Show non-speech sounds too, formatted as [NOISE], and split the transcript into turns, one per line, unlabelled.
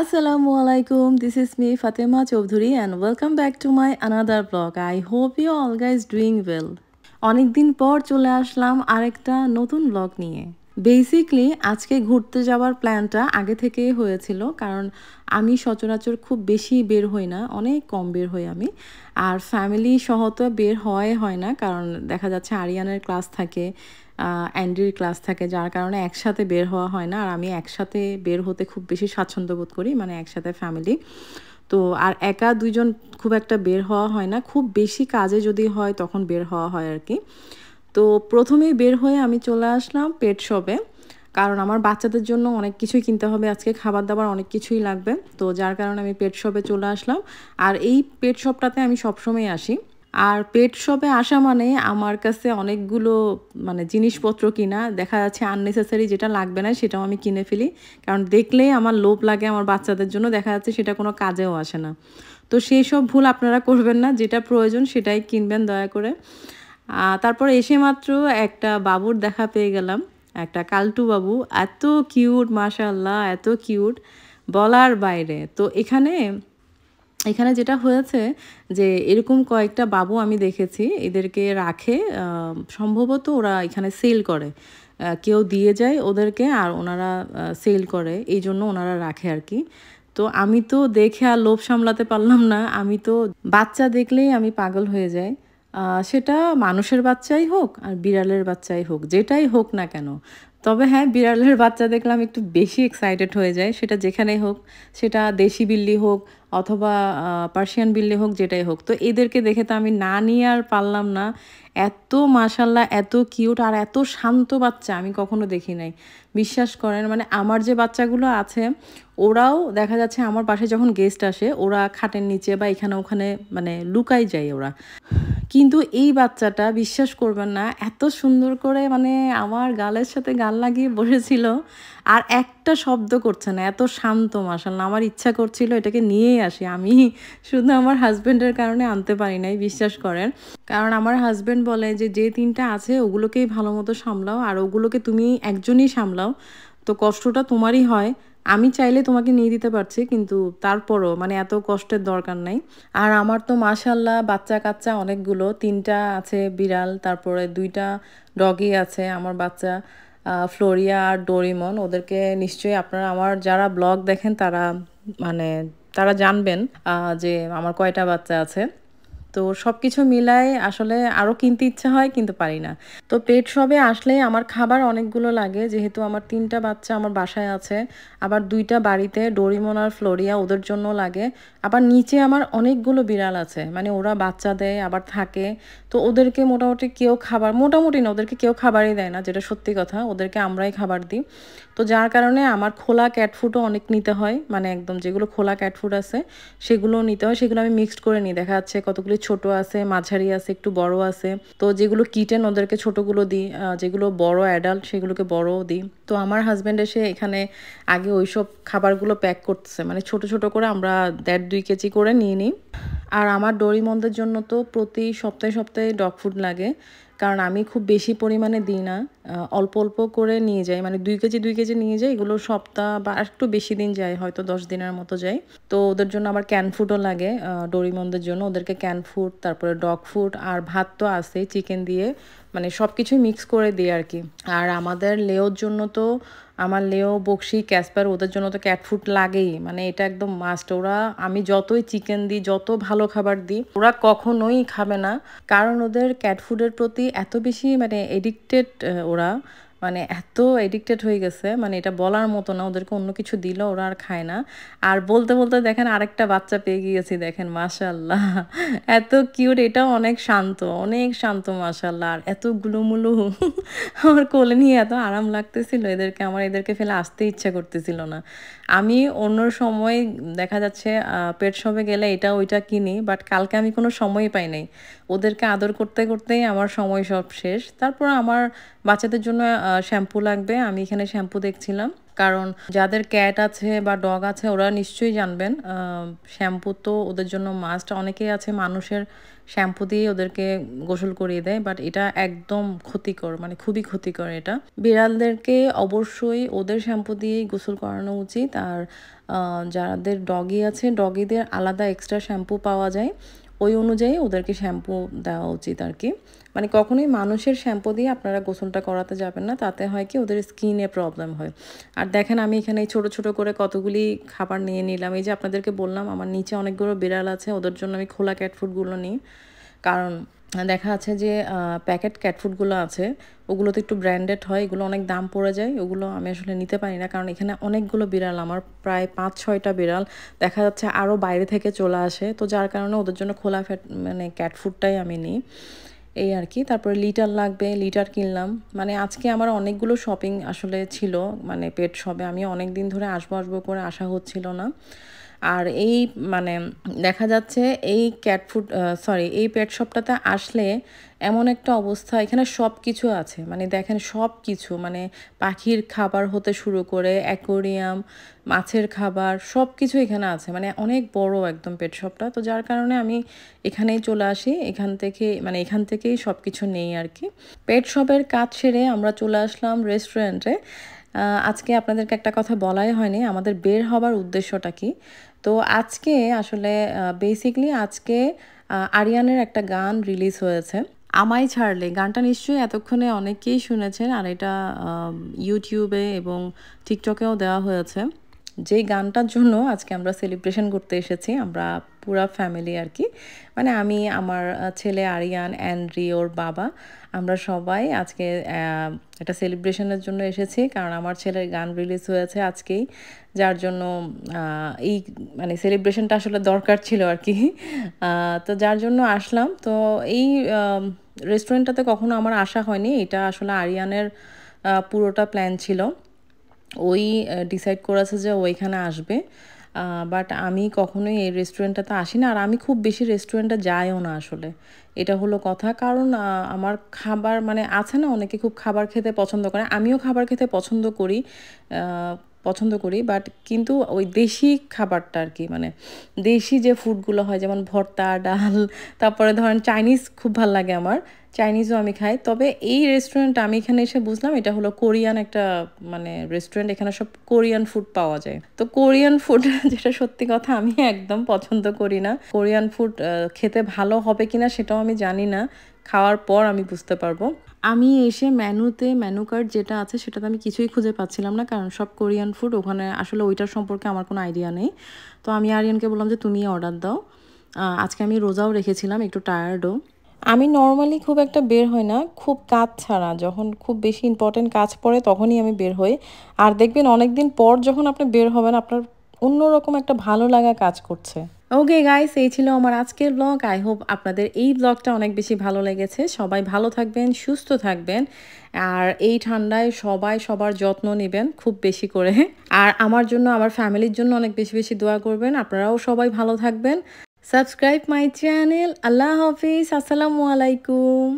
আসসালামু আলাইকুম this is me Fatema Chowdhury and welcome back to my another blog I hope you all guys doing well অনেকদিন পর চলে আসলাম আরেকটা নতুন ব্লগ নিয়ে বেসিকলি আজকে ঘুরতে যাওয়ার প্ল্যানটা আগে থেকেই হয়েছিল কারণ আমি সচরাচর খুব বেশি বের হই না অনেক কম বের হই আমি আর ফ্যামিলি সহ তো বের হওয়াই হয় না কারণ দেখা যাচ্ছে আরিয়ানের ক্লাস থাকে অ্যান্ড্রির ক্লাস থাকে যার কারণে একসাথে বের হওয়া হয় না আর আমি একসাথে বের হতে খুব বেশি স্বাচ্ছন্দ্য বোধ করি মানে একসাথে ফ্যামিলি তো আর একা দুইজন খুব একটা বের হওয়া হয় না খুব বেশি কাজে যদি হয় তখন বের হওয়া হয় আর কি তো প্রথমেই বের হয়ে আমি চলে আসলাম পেট শপে কারণ আমার বাচ্চাদের জন্য অনেক কিছুই কিনতে হবে আজকে খাবার দাবার অনেক কিছুই লাগবে তো যার কারণে আমি পেট শপে চলে আসলাম আর এই পেট শপটাতে আমি সবসময় আসি আর পেট শপে আসা মানে আমার কাছে অনেকগুলো মানে জিনিসপত্র কিনা দেখা যাচ্ছে আননেসেসারি যেটা লাগবে না সেটাও আমি কিনে ফেলি কারণ দেখলেই আমার লোভ লাগে আমার বাচ্চাদের জন্য দেখা যাচ্ছে সেটা কোনো কাজেও আসে না তো সেই সব ভুল আপনারা করবেন না যেটা প্রয়োজন সেটাই কিনবেন দয়া করে তারপর এসে মাত্র একটা বাবুর দেখা পেয়ে গেলাম একটা কালটু বাবু এত কিউট মাশাল্লাহ এত কিউট বলার বাইরে তো এখানে এখানে যেটা হয়েছে যে এরকম কয়েকটা বাবু আমি দেখেছি এদেরকে রাখে সম্ভবত ওরা এখানে সেল করে কেউ দিয়ে যায় ওদেরকে আর ওনারা সেল করে এই জন্য ওনারা রাখে আর কি তো আমি তো দেখে আর লোভ সামলাতে পারলাম না আমি তো বাচ্চা দেখলেই আমি পাগল হয়ে যাই সেটা মানুষের বাচ্চাই হোক আর বিড়ালের বাচ্চাই হোক যেটাই হোক না কেন তবে হ্যাঁ বিড়ালের বাচ্চা দেখলাম একটু বেশি এক্সাইটেড হয়ে যায় সেটা যেখানেই হোক সেটা দেশি বিল্লি হোক অথবা পার্সিয়ান বিল্লি হোক যেটাই হোক তো এদেরকে দেখে তো আমি না নিয়ে আর পারলাম না এত মাসাল্লাহ এত কিউট আর এত শান্ত বাচ্চা আমি কখনো দেখি নাই বিশ্বাস করেন মানে আমার যে বাচ্চাগুলো আছে ওরাও দেখা যাচ্ছে আমার পাশে যখন গেস্ট আসে ওরা খাটের নিচে বা এখানে ওখানে মানে লুকাই যায় ওরা কিন্তু এই বাচ্চাটা বিশ্বাস করবেন না এত সুন্দর করে মানে আমার গালের সাথে গাল লাগিয়ে বসেছিল আর একটা শব্দ করছে না এত শান্ত মাসাল আমার ইচ্ছা করছিল এটাকে নিয়েই আসি আমি শুধু আমার হাজব্যান্ডের কারণে আনতে পারি নাই বিশ্বাস করেন কারণ আমার হাজব্যান্ড বলে যে যে তিনটা আছে ওগুলোকেই ভালো মতো সামলাও আর ওগুলোকে তুমি একজনই সামলাও তো কষ্টটা তোমারই হয় আমি চাইলে তোমাকে নিয়ে দিতে পারছি কিন্তু তারপরও মানে এত কষ্টের দরকার নাই আর আমার তো মাশাল্লাহ বাচ্চা কাচ্চা অনেকগুলো তিনটা আছে বিড়াল তারপরে দুইটা ডগি আছে আমার বাচ্চা ফ্লোরিয়া আর ডোরিমন ওদেরকে নিশ্চয়ই আপনারা আমার যারা ব্লগ দেখেন তারা মানে তারা জানবেন যে আমার কয়টা বাচ্চা আছে তো সব কিছু মিলায় আসলে আরও কিনতে ইচ্ছা হয় কিন্তু পারি না তো পেট সবে আসলে আমার খাবার অনেকগুলো লাগে যেহেতু আমার তিনটা বাচ্চা আমার বাসায় আছে আবার দুইটা বাড়িতে ডোরিমোন আর ফ্লোরিয়া ওদের জন্য লাগে আবার নিচে আমার অনেকগুলো বিড়াল আছে মানে ওরা বাচ্চা দেয় আবার থাকে তো ওদেরকে মোটামুটি কেউ খাবার মোটামুটি না ওদেরকে কেউ খাবারই দেয় না যেটা সত্যি কথা ওদেরকে আমরাই খাবার দিই তো যার কারণে আমার খোলা ক্যাট ফুডও অনেক নিতে হয় মানে একদম যেগুলো খোলা ক্যাট ফুড আছে সেগুলো নিতে হয় সেগুলো আমি মিক্সড করে নিই দেখা যাচ্ছে কতগুলি ছোট আছে মাঝারি আছে একটু বড় আছে তো যেগুলো কিটেন ওদেরকে ছোটগুলো দিই যেগুলো বড় অ্যাডাল্ট সেগুলোকে বড়ও দিই তো আমার হাজব্যান্ড এসে এখানে আগে ওই সব খাবারগুলো প্যাক করতেছে মানে ছোট ছোট করে আমরা দেড় দুই কেজি করে নিয়ে নিই আর আমার ডরিমন্দের জন্য তো প্রতি সপ্তাহে সপ্তাহে ডগ ফুড লাগে কারণ আমি খুব বেশি পরিমাণে দিই না অল্প অল্প করে নিয়ে যাই মানে দুই কেজি দুই কেজি নিয়ে যাই এগুলো সপ্তাহ বা একটু বেশি দিন যায় হয়তো দশ দিনের মতো যায় তো ওদের জন্য আবার ক্যান ফুডও লাগে ডরিমন্দের জন্য ওদেরকে ক্যান ফুড তারপরে ডগ ফুড আর ভাত তো আসেই চিকেন দিয়ে মানে সব কিছুই মিক্স করে দিই আর কি আর আমাদের লেওর জন্য তো আমার লেও বক্সি ক্যাসপার ওদের জন্য তো ক্যাট ফুড লাগেই মানে এটা একদম মাস্ট ওরা আমি যতই চিকেন দিই যত ভালো খাবার দিই ওরা কখনোই খাবে না কারণ ওদের ক্যাট ফুডের প্রতি এত বেশি মানে এডিক্টেড ওরা মানে এত এডিক্টেড হয়ে গেছে মানে এটা বলার মতো না ওদেরকে অন্য কিছু দিল ওরা আর খায় না আর বলতে বলতে দেখেন আরেকটা বাচ্চা পেয়ে গিয়েছি দেখেন মাশাল্লাহ এত কিউট এটা অনেক শান্ত অনেক শান্ত মাশাল্লাহ আর এত গুলুমুলু আমার কোলে নিয়ে এত আরাম লাগতেছিল এদেরকে আমার এদেরকে ফেলে আসতে ইচ্ছা করতেছিল না আমি অন্য সময় দেখা যাচ্ছে পেট সবে গেলে এটা ওইটা কিনি বাট কালকে আমি কোনো সময় পাই নাই ওদেরকে আদর করতে করতেই আমার সময় সব শেষ তারপর আমার বাচ্চাদের জন্য শ্যাম্পু লাগবে আমি এখানে শ্যাম্পু দেখছিলাম কারণ যাদের ক্যাট আছে বা ডগ আছে ওরা নিশ্চয়ই জানবেন শ্যাম্পু তো ওদের জন্য মাস্ট অনেকেই আছে মানুষের শ্যাম্পু দিয়ে ওদেরকে গোসল করিয়ে দেয় বাট এটা একদম ক্ষতিকর মানে খুবই ক্ষতিকর এটা বিড়ালদেরকে অবশ্যই ওদের শ্যাম্পু দিয়েই গোসল করানো উচিত আর যাদের ডগি আছে ডগিদের আলাদা এক্সট্রা শ্যাম্পু পাওয়া যায় ওই অনুযায়ী ওদেরকে শ্যাম্পু দেওয়া উচিত আর কি মানে কখনোই মানুষের শ্যাম্পু দিয়ে আপনারা গোসলটা করাতে যাবেন না তাতে হয় কি ওদের স্কিনে প্রবলেম হয় আর দেখেন আমি এখানে ছোট ছোট করে কতগুলি খাবার নিয়ে নিলাম এই যে আপনাদেরকে বললাম আমার নিচে অনেকগুলো বিড়াল আছে ওদের জন্য আমি খোলা ক্যাটফুডগুলো নিই কারণ দেখা আছে যে প্যাকেট ক্যাটফুডগুলো আছে ওগুলো তো একটু ব্র্যান্ডেড হয় এগুলো অনেক দাম পড়ে যায় ওগুলো আমি আসলে নিতে পারি না কারণ এখানে অনেকগুলো বিড়াল আমার প্রায় পাঁচ ছয়টা বিড়াল দেখা যাচ্ছে আরও বাইরে থেকে চলে আসে তো যার কারণে ওদের জন্য খোলা ফ্যাট মানে ক্যাটফুডটাই আমি নিই এই আর কি তারপরে লিটার লাগবে লিটার কিনলাম মানে আজকে আমার অনেকগুলো শপিং আসলে ছিল মানে পেট শপে আমি অনেক দিন ধরে আসবো আসবো করে আসা হচ্ছিল না আর এই মানে দেখা যাচ্ছে এই ক্যাট ফুড সরি এই পেট শপটাতে আসলে এমন একটা অবস্থা এখানে সব কিছু আছে মানে দেখেন সব কিছু মানে পাখির খাবার হতে শুরু করে অ্যাকোরিয়াম মাছের খাবার সব কিছু এখানে আছে মানে অনেক বড় একদম পেট শপটা তো যার কারণে আমি এখানেই চলে আসি এখান থেকে মানে এখান থেকেই সব কিছু নেই আর কি পেট শপের কাজ সেরে আমরা চলে আসলাম রেস্টুরেন্টে আজকে আপনাদেরকে একটা কথা বলাই হয়নি আমাদের বের হবার উদ্দেশ্যটা কি তো আজকে আসলে বেসিকলি আজকে আরিয়ানের একটা গান রিলিজ হয়েছে আমায় ছাড়লে গানটা নিশ্চয়ই এতক্ষণে অনেকেই শুনেছেন আর এটা ইউটিউবে এবং টিকটকেও দেওয়া হয়েছে যে গানটার জন্য আজকে আমরা সেলিব্রেশন করতে এসেছি আমরা পুরা ফ্যামিলি আর কি মানে আমি আমার ছেলে আরিয়ান অ্যান্ড্রি ওর বাবা আমরা সবাই আজকে এটা সেলিব্রেশনের জন্য এসেছি কারণ আমার ছেলের গান রিলিজ হয়েছে আজকেই যার জন্য এই মানে সেলিব্রেশনটা আসলে দরকার ছিল আর কি তো যার জন্য আসলাম তো এই রেস্টুরেন্টটাতে কখনো আমার আসা হয়নি এটা আসলে আরিয়ানের পুরোটা প্ল্যান ছিল ওই ডিসাইড করেছে যে ওইখানে আসবে বাট আমি কখনোই এই রেস্টুরেন্টটাতে আসি না আর আমি খুব বেশি রেস্টুরেন্টে যাইও না আসলে এটা হলো কথা কারণ আমার খাবার মানে আছে না অনেকে খুব খাবার খেতে পছন্দ করে আমিও খাবার খেতে পছন্দ করি পছন্দ করি বাট কিন্তু ওই দেশি খাবারটা আর কি মানে দেশি যে ফুডগুলো হয় যেমন ভর্তা ডাল তারপরে ধরেন চাইনিজ খুব ভাল লাগে আমার চাইনিজও আমি খাই তবে এই রেস্টুরেন্ট আমি এখানে এসে বুঝলাম এটা হলো কোরিয়ান একটা মানে রেস্টুরেন্ট এখানে সব কোরিয়ান ফুড পাওয়া যায় তো কোরিয়ান ফুড [LAUGHS] যেটা সত্যি কথা আমি একদম পছন্দ করি না কোরিয়ান ফুড খেতে ভালো হবে কিনা সেটাও আমি জানি না খাওয়ার পর আমি বুঝতে পারবো আমি এসে মেনুতে মেনু কার্ড যেটা আছে সেটাতে আমি কিছুই খুঁজে পাচ্ছিলাম না কারণ সব কোরিয়ান ফুড ওখানে আসলে ওইটার সম্পর্কে আমার কোনো আইডিয়া নেই তো আমি আরিয়ানকে বললাম যে তুমি অর্ডার দাও আজকে আমি রোজাও রেখেছিলাম একটু টায়ার্ডও আমি নর্মালি খুব একটা বের হই না খুব কাজ ছাড়া যখন খুব বেশি ইম্পর্টেন্ট কাজ পড়ে তখনই আমি বের হই আর দেখবেন অনেক দিন পর যখন আপনি বের হবেন আপনার অন্যরকম একটা ভালো লাগা কাজ করছে ওকে গাইস এই ছিল আমার আজকের ব্লগ আই হোপ আপনাদের এই ব্লগটা অনেক বেশি ভালো লেগেছে সবাই ভালো থাকবেন সুস্থ থাকবেন আর এই ঠান্ডায় সবাই সবার যত্ন নেবেন খুব বেশি করে আর আমার জন্য আমার ফ্যামিলির জন্য অনেক বেশি বেশি দোয়া করবেন আপনারাও সবাই ভালো থাকবেন সাবস্ক্রাইব মাই চ্যানেল আল্লাহ হাফিজ আসসালামু আলাইকুম